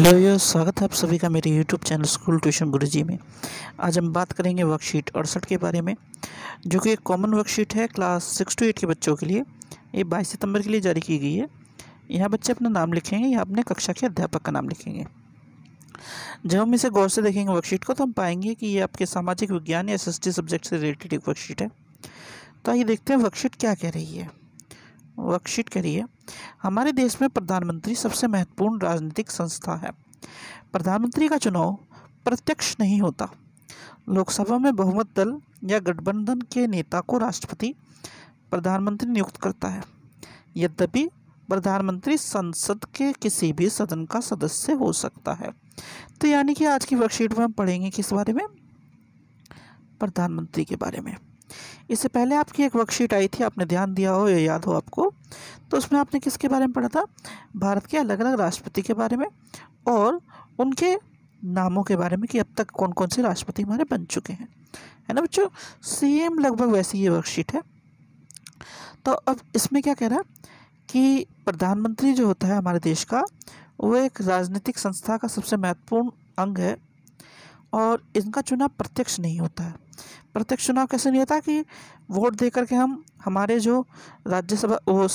hello यो स्वागत है आप सभी का मेरे YouTube channel school tuition Guruji में आज हम बात करेंगे वर्कशीट अड़सठ के बारे में जो कि एक कॉमन वर्कशीट है क्लास सिक्स टू एट के बच्चों के लिए ये बाईस सितंबर के लिए जारी की गई है यहाँ बच्चे अपना नाम लिखेंगे या अपने कक्षा के अध्यापक का नाम लिखेंगे जब हम इसे गौर से देखेंगे वर्कशीट को तो हम पाएंगे कि ये आपके सामाजिक विज्ञान या एस सब्जेक्ट से रिलेटेड एक वर्कशीट है तो आइए देखते हैं वर्कशीट क्या कह रही है वर्कशीट करिए हमारे देश में प्रधानमंत्री सबसे महत्वपूर्ण राजनीतिक संस्था है प्रधानमंत्री का चुनाव प्रत्यक्ष नहीं होता लोकसभा में बहुमत दल या गठबंधन के नेता को राष्ट्रपति प्रधानमंत्री नियुक्त करता है यद्यपि प्रधानमंत्री संसद के किसी भी सदन का सदस्य हो सकता है तो यानी कि आज की वर्कशीट में हम पढ़ेंगे किस बारे में प्रधानमंत्री के बारे में इससे पहले आपकी एक वर्कशीट आई थी आपने ध्यान दिया हो या याद हो आपको तो उसमें आपने किसके बारे में पढ़ा था भारत के अलग अलग राष्ट्रपति के बारे में और उनके नामों के बारे में कि अब तक कौन कौन से राष्ट्रपति हमारे बन चुके हैं है ना बच्चों सेम लगभग वैसी ये वर्कशीट है तो अब इसमें क्या कह रहा है कि प्रधानमंत्री जो होता है हमारे देश का वो एक राजनीतिक संस्था का सबसे महत्वपूर्ण अंग है और इनका चुनाव प्रत्यक्ष नहीं होता है प्रत्यक्ष चुनाव कैसे नहीं होता कि वोट दे करके हम हमारे जो राज्यसभा वो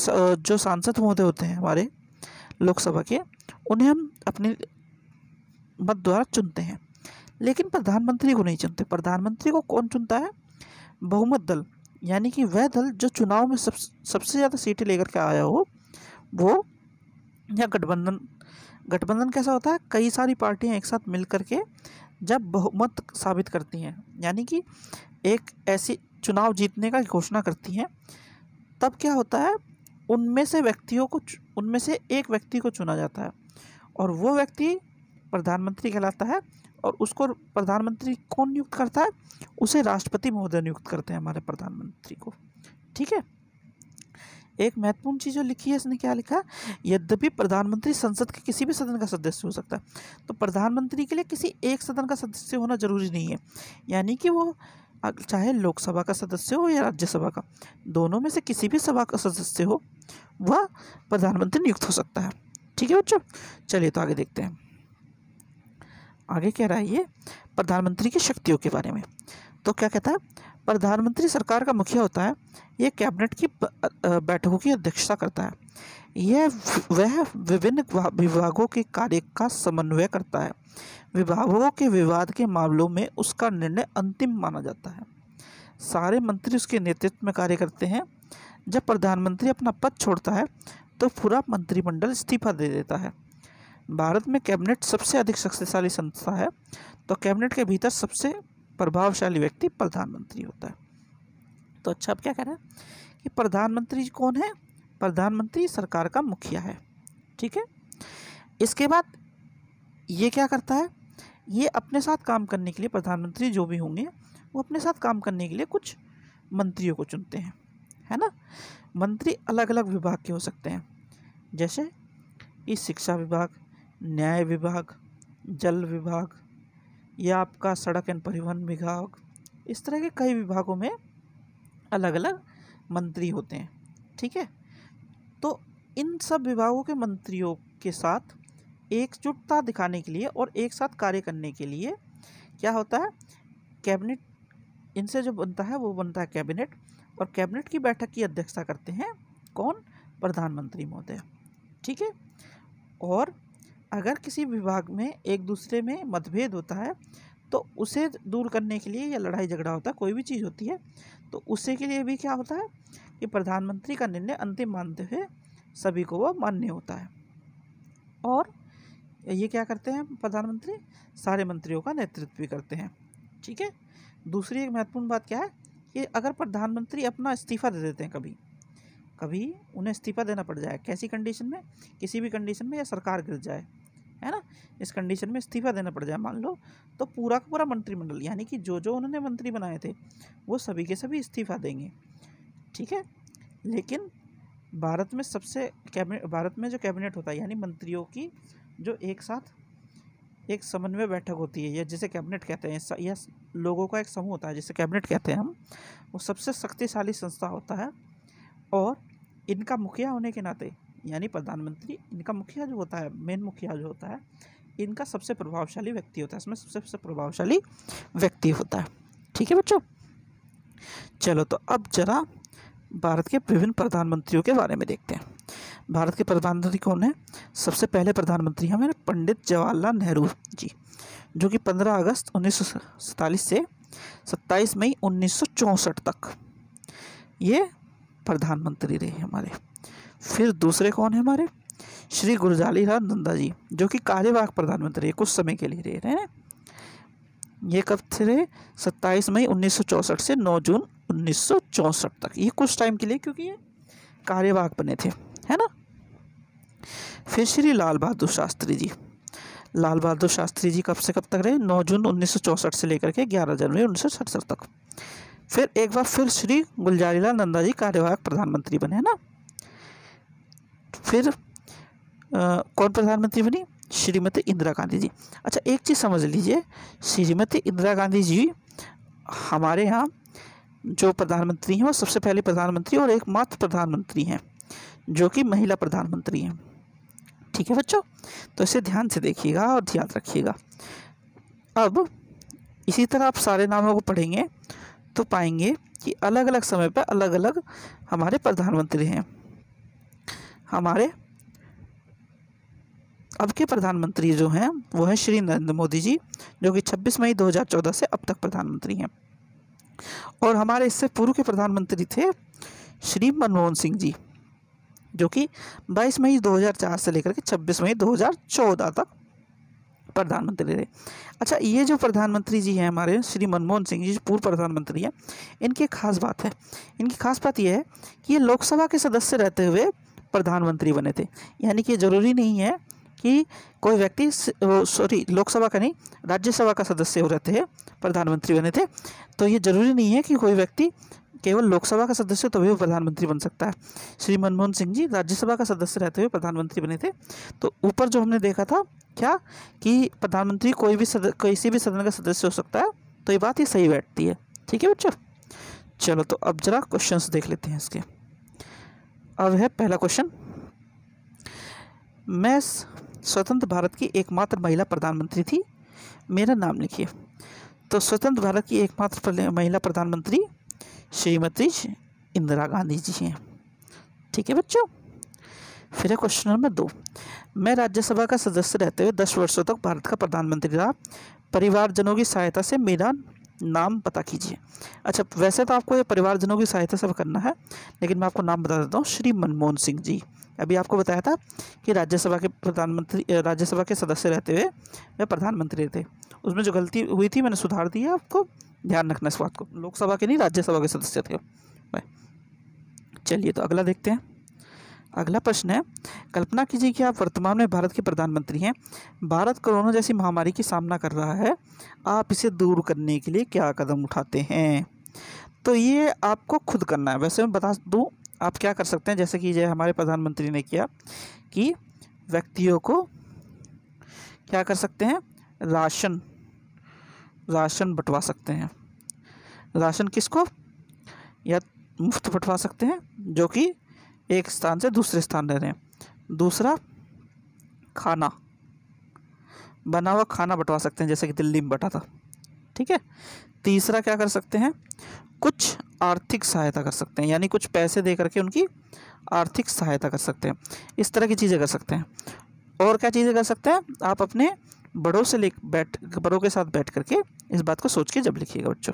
जो सांसद महोदय होते हैं हमारे लोकसभा के उन्हें हम अपने मत द्वारा चुनते हैं लेकिन प्रधानमंत्री को नहीं चुनते प्रधानमंत्री को कौन चुनता है बहुमत दल यानी कि वह दल जो चुनाव में सब सबसे ज़्यादा सीटें लेकर के आया हो वो या गठबंधन गठबंधन कैसा होता है कई सारी पार्टियां एक साथ मिल करके जब बहुमत साबित करती हैं यानी कि एक ऐसी चुनाव जीतने का घोषणा करती हैं तब क्या होता है उनमें से व्यक्तियों को उनमें से एक व्यक्ति को चुना जाता है और वो व्यक्ति प्रधानमंत्री कहलाता है और उसको प्रधानमंत्री कौन नियुक्त करता है उसे राष्ट्रपति महोदय नियुक्त करते हैं हमारे प्रधानमंत्री को ठीक है एक महत्वपूर्ण चीज़ जो लिखी है इसने क्या लिखा यद्यपि प्रधानमंत्री संसद के किसी भी सदन का सदस्य हो सकता है तो प्रधानमंत्री के लिए किसी एक सदन का सदस्य होना जरूरी नहीं है यानी कि वो चाहे लोकसभा का सदस्य हो या राज्यसभा का दोनों में से किसी भी सभा का सदस्य हो वह प्रधानमंत्री नियुक्त हो सकता है ठीक है बच्चों चलिए तो आगे देखते हैं आगे कह रहा है ये प्रधानमंत्री की शक्तियों के बारे में तो क्या कहता है प्रधानमंत्री सरकार का मुखिया होता है ये कैबिनेट की बैठकों की अध्यक्षता करता है यह वह विभिन्न विभागों के कार्य का समन्वय करता है विभागों के विवाद के मामलों में उसका निर्णय अंतिम माना जाता है सारे मंत्री उसके नेतृत्व में कार्य करते हैं जब प्रधानमंत्री अपना पद छोड़ता है तो पूरा मंत्रिमंडल इस्तीफा दे देता है भारत में कैबिनेट सबसे अधिक शक्तिशाली संस्था है तो कैबिनेट के भीतर सबसे प्रभावशाली व्यक्ति प्रधानमंत्री होता है तो अच्छा अब क्या कह रहे हैं कि प्रधानमंत्री कौन है प्रधानमंत्री सरकार का मुखिया है ठीक है इसके बाद ये क्या करता है ये अपने साथ काम करने के लिए प्रधानमंत्री जो भी होंगे वो अपने साथ काम करने के लिए कुछ मंत्रियों को चुनते हैं है ना मंत्री अलग अलग विभाग के हो सकते हैं जैसे इस शिक्षा विभाग न्याय विभाग जल विभाग या आपका सड़क एंड परिवहन विभाग इस तरह के कई विभागों में अलग अलग मंत्री होते हैं ठीक है तो इन सब विभागों के मंत्रियों के साथ एकजुटता दिखाने के लिए और एक साथ कार्य करने के लिए क्या होता है कैबिनेट इनसे जो बनता है वो बनता है कैबिनेट और कैबिनेट की बैठक की अध्यक्षता करते हैं कौन प्रधानमंत्री महोदय ठीक है और अगर किसी विभाग में एक दूसरे में मतभेद होता है तो उसे दूर करने के लिए या लड़ाई झगड़ा होता है कोई भी चीज़ होती है तो उसे के लिए भी क्या होता है कि प्रधानमंत्री का निर्णय अंतिम मानते हुए सभी को वह मान्य होता है और ये क्या करते हैं प्रधानमंत्री सारे मंत्रियों का नेतृत्व भी करते हैं ठीक है दूसरी एक महत्वपूर्ण बात क्या है कि अगर प्रधानमंत्री अपना इस्तीफा दे देते हैं कभी कभी उन्हें इस्तीफा देना पड़ जाए कैसी कंडीशन में किसी भी कंडीशन में या सरकार गिर जाए है ना इस कंडीशन में इस्तीफा देना पड़ जाए मान लो तो पूरा का पूरा मंत्रिमंडल यानी कि जो जो उन्होंने मंत्री बनाए थे वो सभी के सभी इस्तीफा देंगे ठीक है लेकिन भारत में सबसे कैबिनेट भारत में जो कैबिनेट होता है यानी मंत्रियों की जो एक साथ एक समन्वय बैठक होती है या जिसे कैबिनेट कहते हैं या लोगों का एक समूह होता है जिसे कैबिनेट कहते हैं हम वो सबसे शक्तिशाली संस्था होता है और इनका मुखिया होने के नाते यानी प्रधानमंत्री इनका मुखिया जो होता है मेन मुखिया जो होता है इनका सबसे प्रभावशाली व्यक्ति होता है इसमें सबसे सबसे प्रभावशाली व्यक्ति होता है ठीक है बच्चों चलो तो अब जरा भारत के विभिन्न प्रधानमंत्रियों के बारे में देखते हैं भारत के प्रधानमंत्री कौन है सबसे पहले प्रधानमंत्री हमें पंडित जवाहरलाल नेहरू जी जो कि 15 अगस्त उन्नीस से 27 मई उन्नीस तक ये प्रधानमंत्री रहे हमारे फिर दूसरे कौन है हमारे श्री गुरजाली लाल नंदा जी जो कि कार्यवाहक प्रधानमंत्री कुछ समय के लिए रहे हैं ये कब थे रहे सत्ताईस मई उन्नीस से 9 जून उन्नीस तक ये कुछ टाइम के लिए क्योंकि ये कार्यवाहक बने थे है ना फिर श्री लाल बहादुर शास्त्री जी लाल बहादुर शास्त्री जी कब से कब तक रहे 9 जून 1964 से लेकर के 11 जनवरी उन्नीस तक फिर एक बार फिर श्री गुलजारीलाल नंदा जी कार्यवाहक प्रधानमंत्री बने है ना फिर आ, कौन प्रधानमंत्री बनी श्रीमती इंदिरा गांधी जी अच्छा एक चीज़ समझ लीजिए श्रीमती इंदिरा गांधी जी हमारे यहाँ जो प्रधानमंत्री हैं वो सबसे पहले प्रधानमंत्री और एकमात्र प्रधानमंत्री हैं जो कि महिला प्रधानमंत्री हैं ठीक है बच्चों तो इसे ध्यान से देखिएगा और ध्यान रखिएगा अब इसी तरह आप सारे नामों को पढ़ेंगे तो पाएंगे कि अलग अलग समय पर अलग अलग हमारे प्रधानमंत्री हैं हमारे अब के प्रधानमंत्री जो हैं वो हैं श्री नरेंद्र मोदी जी जो कि 26 मई 2014 से अब तक प्रधानमंत्री हैं और हमारे इससे पूर्व के प्रधानमंत्री थे श्री मनमोहन सिंह जी जो कि 22 मई 2004 से लेकर के 26 मई 2014 तक प्रधानमंत्री रहे अच्छा ये जो प्रधानमंत्री जी हैं हमारे श्री मनमोहन सिंह जी पूर्व प्रधानमंत्री हैं इनकी खास बात है इनकी खास बात यह है कि ये लोकसभा के सदस्य रहते हुए प्रधानमंत्री बने थे यानी कि ज़रूरी नहीं है कि कोई व्यक्ति सॉरी लोकसभा का नहीं राज्यसभा का सदस्य हो रहते हैं प्रधानमंत्री बने थे तो ये जरूरी नहीं है कि कोई व्यक्ति केवल लोकसभा का सदस्य तभी वो प्रधानमंत्री बन सकता है श्री मनमोहन सिंह जी राज्यसभा का सदस्य रहते हुए प्रधानमंत्री बने थे तो ऊपर जो हमने देखा था क्या कि प्रधानमंत्री कोई भी सद किसी भी सदन का सदस्य हो सकता है तो ये बात ही सही बैठती है ठीक है बच्चों चलो तो अब जरा क्वेश्चन देख लेते हैं इसके अब है पहला क्वेश्चन मैं स्वतंत्र भारत की एकमात्र महिला प्रधानमंत्री थी मेरा नाम लिखिए तो स्वतंत्र भारत की एकमात्र महिला प्रधानमंत्री श्रीमती इंदिरा गांधी जी हैं ठीक है बच्चों फिर है क्वेश्चन नंबर दो मैं राज्यसभा का सदस्य रहते हुए दस वर्षों तक भारत का प्रधानमंत्री रहा परिवारजनों की सहायता से मेरा नाम पता कीजिए अच्छा वैसे तो आपको ये परिवारजनों की सहायता से करना है लेकिन मैं आपको नाम बता देता हूँ श्री मनमोहन सिंह जी अभी आपको बताया था कि राज्यसभा के प्रधानमंत्री राज्यसभा के सदस्य रहते हुए मैं प्रधानमंत्री थे उसमें जो गलती हुई थी मैंने सुधार दिया आपको ध्यान रखना इस बात को लोकसभा के नहीं राज्यसभा के सदस्य थे चलिए तो अगला देखते हैं अगला प्रश्न है कल्पना कीजिए कि आप वर्तमान में भारत के प्रधानमंत्री हैं भारत कोरोना जैसी महामारी की सामना कर रहा है आप इसे दूर करने के लिए क्या कदम उठाते हैं तो ये आपको खुद करना है वैसे मैं बता दूँ आप क्या कर सकते हैं जैसे कि जय हमारे प्रधानमंत्री ने किया कि व्यक्तियों को क्या कर सकते हैं राशन राशन बंटवा सकते हैं राशन किसको या मुफ्त बंटवा सकते हैं जो कि एक स्थान से दूसरे स्थान ले रहे हैं दूसरा खाना बना हुआ खाना बंटवा सकते हैं जैसे कि दिल्ली में बटा था ठीक है तीसरा क्या कर सकते हैं कुछ आर्थिक सहायता कर सकते हैं यानी कुछ पैसे दे करके उनकी आर्थिक सहायता कर सकते हैं इस तरह की चीज़ें कर सकते हैं और क्या चीज़ें कर सकते हैं आप अपने बड़ों से ले बैठ बड़ों के साथ बैठ करके इस बात को सोच के जब लिखिएगा बच्चों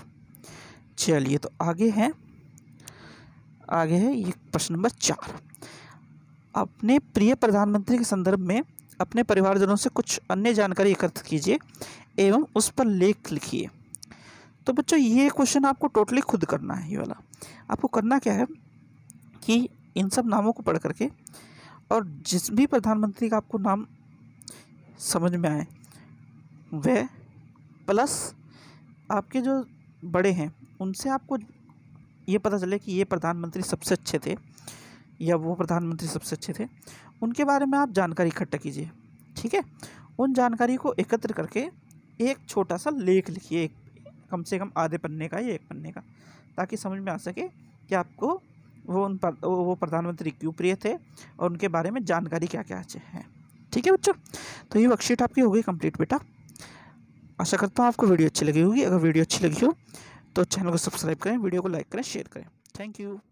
चलिए तो आगे है आगे है ये प्रश्न नंबर चार अपने प्रिय प्रधानमंत्री के संदर्भ में अपने परिवारजनों से कुछ अन्य जानकारी एकत्र कीजिए एवं उस पर लेख लिखिए तो बच्चों ये क्वेश्चन आपको टोटली खुद करना है ये वाला आपको करना क्या है कि इन सब नामों को पढ़ करके और जिस भी प्रधानमंत्री का आपको नाम समझ में आए वह प्लस आपके जो बड़े हैं उनसे आपको ये पता चले कि ये प्रधानमंत्री सबसे अच्छे थे या वो प्रधानमंत्री सबसे अच्छे थे उनके बारे में आप जानकारी इकट्ठा कीजिए ठीक है उन जानकारी को एकत्र करके एक छोटा सा लेख लिखिए एक कम से कम आधे पन्ने का या एक पन्ने का ताकि समझ में आ सके कि आपको वो उन पर वो प्रधानमंत्री क्यों प्रिय थे और उनके बारे में जानकारी क्या क्या है ठीक है बच्चों तो ये वर्कशीट आपकी हो गई कंप्लीट बेटा आशा करता हूँ आपको वीडियो अच्छी लगी होगी अगर वीडियो अच्छी लगी हो तो चैनल को सब्सक्राइब करें वीडियो को लाइक करें शेयर करें थैंक यू